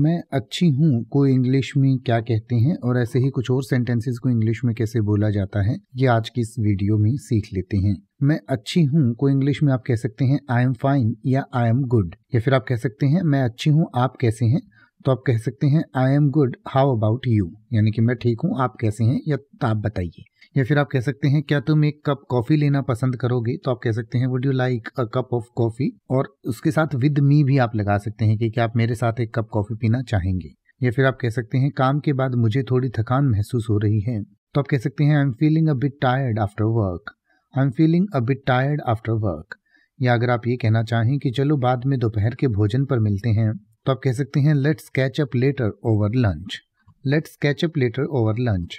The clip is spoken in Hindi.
मैं अच्छी हूँ को इंग्लिश में क्या कहते हैं और ऐसे ही कुछ और सेंटेंसेस को इंग्लिश में कैसे बोला जाता है ये आज की इस वीडियो में सीख लेते हैं मैं अच्छी हूँ को इंग्लिश में आप कह सकते हैं आई एम फाइन या आई एम गुड या फिर आप कह सकते हैं मैं अच्छी हूँ आप कैसे हैं तो आप कह सकते हैं I am good how about you यानी कि मैं ठीक हूँ आप कैसे हैं या आप बताइए या फिर आप कह सकते हैं क्या तुम एक कप कॉफ़ी लेना पसंद करोगे तो आप कह सकते हैं would you like a cup of coffee और उसके साथ विद मी भी आप लगा सकते हैं कि क्या आप मेरे साथ एक कप कॉफ़ी पीना चाहेंगे या फिर आप कह सकते हैं काम के बाद मुझे थोड़ी थकान महसूस हो रही है तो आप कह सकते हैं I am feeling a bit tired after work I am feeling a bit tired after work या अगर आप ये कहना चाहें कि चलो बाद में दोपहर के भोजन पर मिलते हैं तो आप कह सकते हैं let's catch up later over lunch let's catch up later over lunch